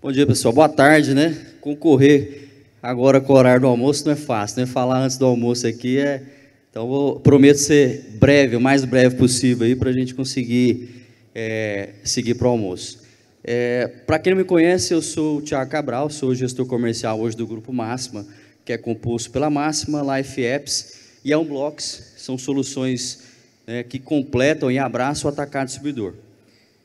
Bom dia, pessoal. Boa tarde, né? Concorrer agora com o horário do almoço não é fácil, né? Falar antes do almoço aqui é. Então, vou, prometo ser breve, o mais breve possível aí, para a gente conseguir é, seguir para o almoço. É, para quem não me conhece, eu sou o Tiago Cabral, sou gestor comercial hoje do Grupo Máxima, que é composto pela Máxima, Life Apps e Unblocks, são soluções né, que completam e abraçam o atacado distribuidor.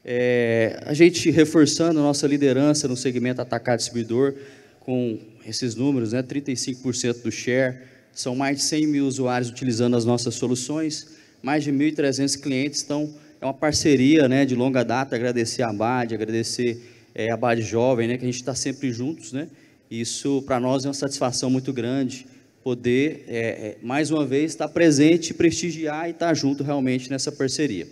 É, a gente reforçando a nossa liderança no segmento atacado distribuidor com esses números, né, 35% do share, são mais de 100 mil usuários utilizando as nossas soluções, mais de 1.300 clientes, então é uma parceria né, de longa data, agradecer a BAD, agradecer é, a BAD Jovem, né, que a gente está sempre juntos, né, isso para nós é uma satisfação muito grande, poder, é, é mais uma vez, estar tá presente, prestigiar e estar tá junto realmente nessa parceria.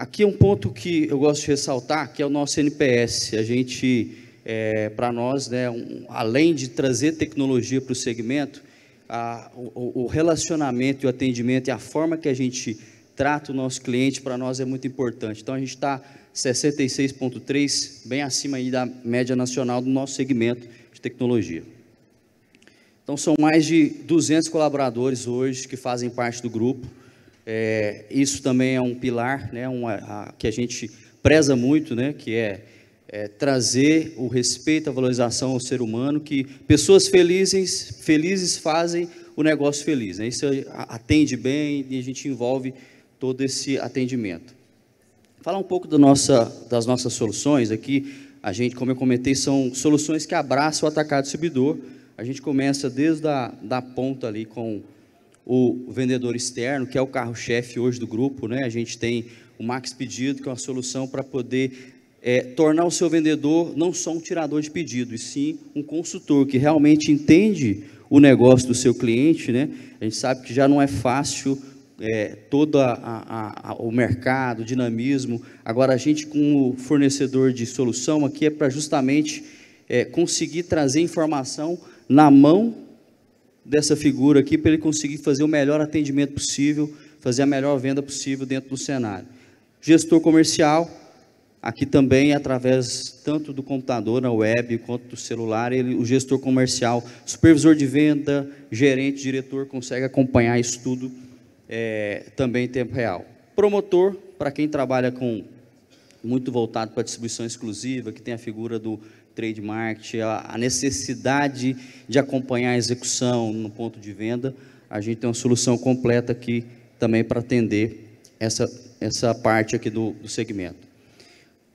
Aqui é um ponto que eu gosto de ressaltar, que é o nosso NPS. A gente, é, para nós, né, um, além de trazer tecnologia para o segmento, a, o, o, relacionamento, o atendimento e a forma que a gente trata o nosso cliente, para nós é muito importante. Então, a gente está 66,3, bem acima aí da média nacional do nosso segmento de tecnologia. Então, são mais de 200 colaboradores hoje que fazem parte do grupo é, isso também é um pilar né, uma, a, que a gente preza muito, né, que é, é, trazer o respeito, a valorização ao ser humano, que pessoas felizes, felizes fazem o negócio feliz. Né? Isso atende bem e a gente envolve todo esse atendimento. Falar um pouco da nossa, das nossas soluções aqui. A gente, como eu comentei, são soluções que abraçam o atacado subidor. A gente começa desde a da ponta ali com o vendedor externo, que é o carro-chefe hoje do grupo, né? A gente tem o Max Pedido, que é uma solução para poder é, tornar o seu vendedor não só um tirador de pedido, e sim um consultor que realmente entende o negócio do seu cliente. Né? A gente sabe que já não é fácil é, todo a, a, a, o mercado, o dinamismo. Agora, a gente, como fornecedor de solução, aqui é para justamente é, conseguir trazer informação na mão dessa figura aqui para ele conseguir fazer o melhor atendimento possível, fazer a melhor venda possível dentro do cenário. Gestor comercial, aqui também através tanto do computador na web quanto do celular, ele, o gestor comercial, supervisor de venda, gerente, diretor consegue acompanhar isso tudo é, também em tempo real. Promotor, para quem trabalha com muito voltado para distribuição exclusiva, que tem a figura do trade marketing, a necessidade de acompanhar a execução no ponto de venda, a gente tem uma solução completa aqui também para atender essa, essa parte aqui do, do segmento.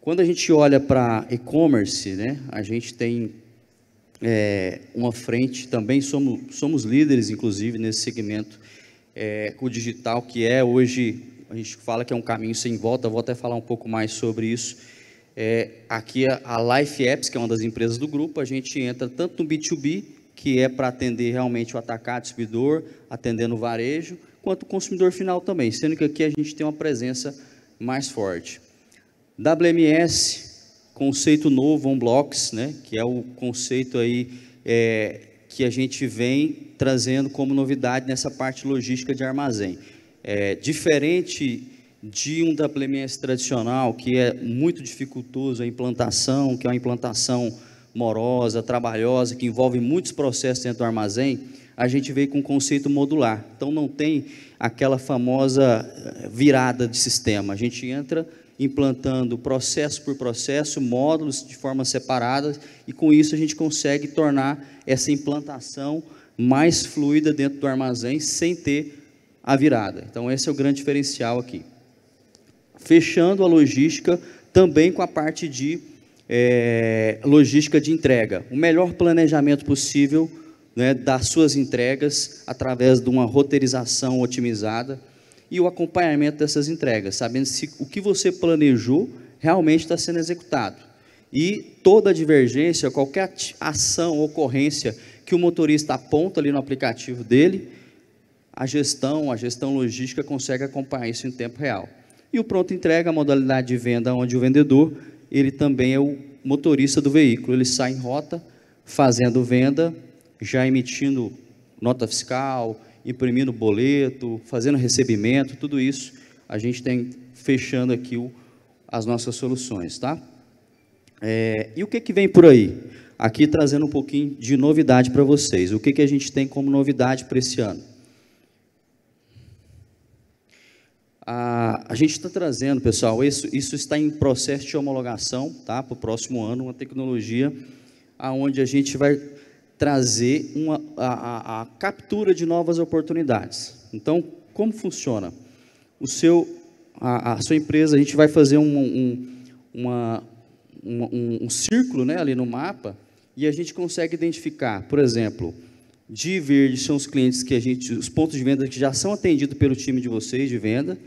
Quando a gente olha para e-commerce, né, a gente tem é, uma frente também, somos, somos líderes, inclusive, nesse segmento é, com o digital, que é hoje, a gente fala que é um caminho sem volta, vou até falar um pouco mais sobre isso, é, aqui a, Life Apps, que é uma das empresas do grupo, a gente entra tanto no B2B, que é para atender realmente o atacado, distribuidor, atendendo o varejo, quanto o consumidor final também, sendo que aqui a gente tem uma presença mais forte. WMS, conceito novo, OnBlocks, né, que é o conceito aí é, que a gente vem trazendo como novidade nessa parte logística de armazém. É, diferente de um WMS tradicional, que é muito dificultoso a implantação, que é uma implantação morosa, trabalhosa, que envolve muitos processos dentro do armazém, a gente veio com um conceito modular. Então não tem aquela famosa eh, virada de sistema. A gente entra implantando processo por processo, módulos de forma separada, e com isso a gente consegue tornar essa implantação mais fluida dentro do armazém sem ter a virada. Então esse é o grande diferencial aqui fechando a logística também com a parte de é, logística de entrega. O melhor planejamento possível né, das suas entregas através de uma roteirização otimizada e o acompanhamento dessas entregas, sabendo se o que você planejou realmente está sendo executado. E toda divergência, qualquer ação, ocorrência que o motorista aponta ali no aplicativo dele, a gestão, a gestão logística consegue acompanhar isso em tempo real. E o pronto entrega, a modalidade de venda, onde o vendedor, ele também é o motorista do veículo, ele sai em rota, fazendo venda, já emitindo nota fiscal, imprimindo boleto, fazendo recebimento, tudo isso a gente tem fechando aqui o, as nossas soluções, tá? É, e o que, que vem por aí? Aqui trazendo um pouquinho de novidade para vocês. O que, que a gente tem como novidade para esse ano? A, a gente está trazendo, pessoal, isso, isso está em processo de homologação, tá? Para o próximo ano, uma tecnologia aonde a gente vai trazer uma, a, a, a captura de novas oportunidades. Então, como funciona? O seu, a, a sua empresa, a gente vai fazer um, um, uma, um, um, um círculo né, ali no mapa e a gente consegue identificar, por exemplo, de verde são os clientes que a gente, os pontos de venda que já são atendidos pelo time de vocês de venda.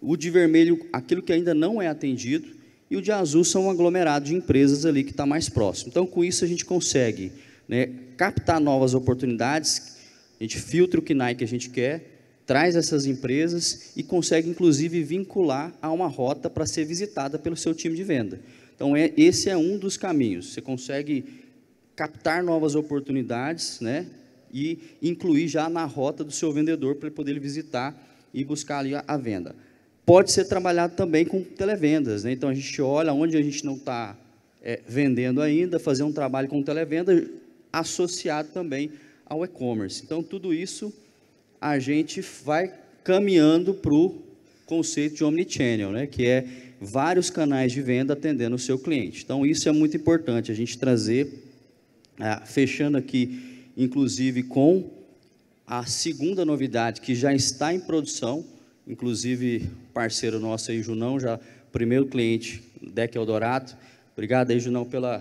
O de vermelho, aquilo que ainda não é atendido. E o de azul são um aglomerado de empresas ali que está mais próximo. Então, com isso, a gente consegue né, captar novas oportunidades, a gente filtra o que que a gente quer, traz essas empresas e consegue, inclusive, vincular a uma rota para ser visitada pelo seu time de venda. Então, é, esse é um dos caminhos. Você consegue captar novas oportunidades, né? e incluir já na rota do seu vendedor para ele poder visitar e buscar ali a, a venda. Pode ser trabalhado também com televendas, né? então a gente olha onde a gente não está é, vendendo ainda, fazer um trabalho com televenda associado também ao e-commerce. Então tudo isso a gente vai caminhando para o conceito de omnichannel, né? que é vários canais de venda atendendo o seu cliente. Então isso é muito importante a gente trazer, ah, fechando aqui inclusive com a segunda novidade que já está em produção, inclusive parceiro nosso aí, Junão, já primeiro cliente, Deck Eldorado. Obrigado aí, Junão, pela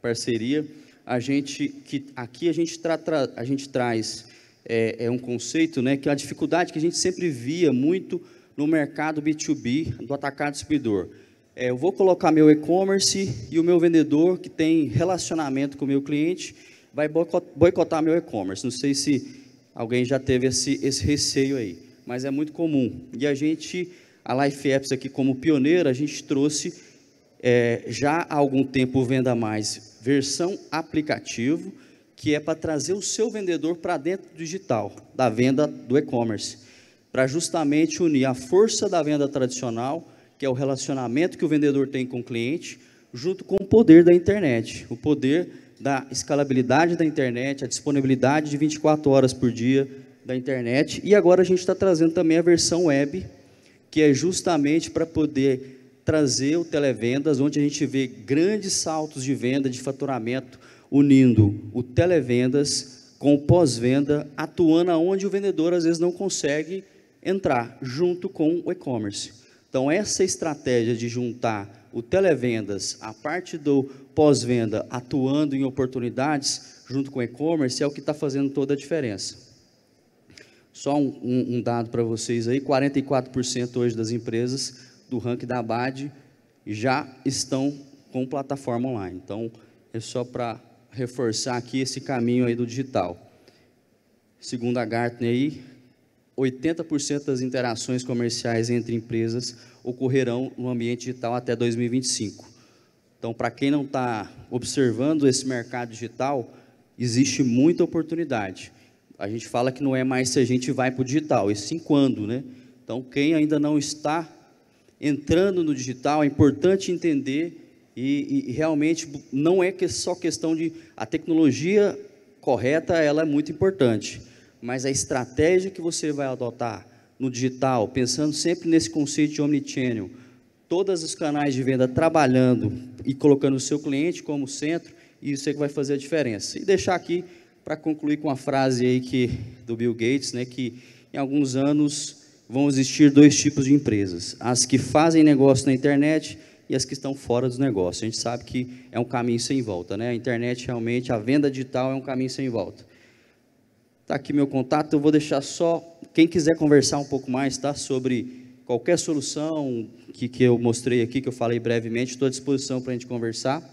parceria. A gente, que, aqui a gente, tra, tra, a gente traz é, é, um conceito, né, que é a dificuldade que a gente sempre via muito no mercado B2B, do atacado distribuidor. É, eu vou colocar meu e-commerce e o meu vendedor, que tem relacionamento com o meu cliente, vai boicotar meu e-commerce. Não sei se alguém já teve esse, esse receio aí, mas é muito comum. E a gente, a Life Apps aqui como pioneira, a gente trouxe é, já há algum tempo Venda Mais versão aplicativo, que é para trazer o seu vendedor para dentro do digital, da venda do e-commerce, para justamente unir a força da venda tradicional, que é o relacionamento que o vendedor tem com o cliente, junto com o poder da internet, o poder da escalabilidade da internet, a disponibilidade de 24 horas por dia da internet. E agora a gente está trazendo também a versão web, que é justamente para poder trazer o televendas, onde a gente vê grandes saltos de venda, de faturamento, unindo o televendas com o pós-venda, atuando aonde o vendedor às vezes não consegue entrar, junto com o e-commerce. Então, essa estratégia de juntar o televendas, a parte do pós-venda atuando em oportunidades junto com e-commerce é o que está fazendo toda a diferença. Só um, um, um dado para vocês aí: 44% hoje das empresas do ranking da Abad já estão com plataforma online. Então, é só para reforçar aqui esse caminho aí do digital. Segundo a Gartner aí, 80% das interações comerciais entre empresas ocorrerão no ambiente digital até 2025. Então, para quem não está observando esse mercado digital, existe muita oportunidade. A gente fala que não é mais se a gente vai para o digital, e sim quando, né? Então, quem ainda não está entrando no digital, é importante entender e, e realmente não é que só questão de a tecnologia correta, ela é muito importante, mas a estratégia que você vai adotar no digital, pensando sempre nesse conceito de omnichannel, todos os canais de venda trabalhando e colocando o seu cliente como centro, e isso é que vai fazer a diferença. E deixar aqui para concluir com a frase aí que do Bill Gates, né, que em alguns anos vão existir dois tipos de empresas: as que fazem negócio na internet e as que estão fora dos negócios. A gente sabe que é um caminho sem volta, né? A internet realmente, a venda digital é um caminho sem volta. Está aqui meu contato, eu vou deixar só quem quiser conversar um pouco mais, tá, sobre qualquer solução que, que eu mostrei aqui, que eu falei brevemente, estou à disposição para a gente conversar.